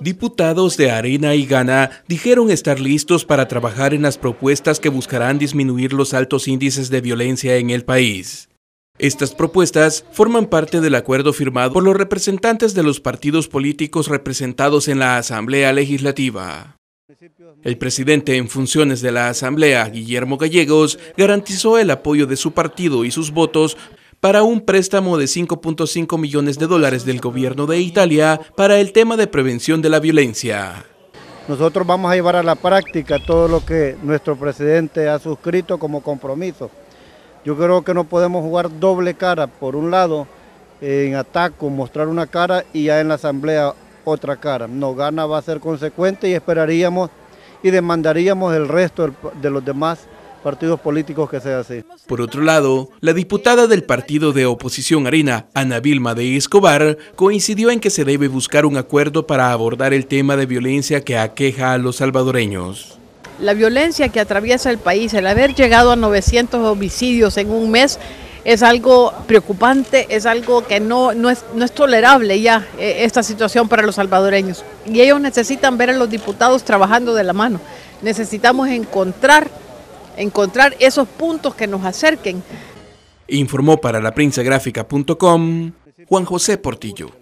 Diputados de Arena y Ghana dijeron estar listos para trabajar en las propuestas que buscarán disminuir los altos índices de violencia en el país. Estas propuestas forman parte del acuerdo firmado por los representantes de los partidos políticos representados en la Asamblea Legislativa. El presidente en funciones de la Asamblea, Guillermo Gallegos, garantizó el apoyo de su partido y sus votos para un préstamo de 5.5 millones de dólares del gobierno de Italia para el tema de prevención de la violencia. Nosotros vamos a llevar a la práctica todo lo que nuestro presidente ha suscrito como compromiso. Yo creo que no podemos jugar doble cara, por un lado en ataque, mostrar una cara y ya en la asamblea otra cara. No gana va a ser consecuente y esperaríamos y demandaríamos el resto de los demás partidos políticos que sea así. Por otro lado, la diputada del partido de oposición Arena, Ana Vilma de Escobar, coincidió en que se debe buscar un acuerdo para abordar el tema de violencia que aqueja a los salvadoreños. La violencia que atraviesa el país, el haber llegado a 900 homicidios en un mes, es algo preocupante, es algo que no, no, es, tolerable ya eh, esta situación para los salvadoreños. Y ellos necesitan ver a los diputados trabajando de la mano. Necesitamos encontrar encontrar esos puntos que nos acerquen. Informó para la Juan José Portillo.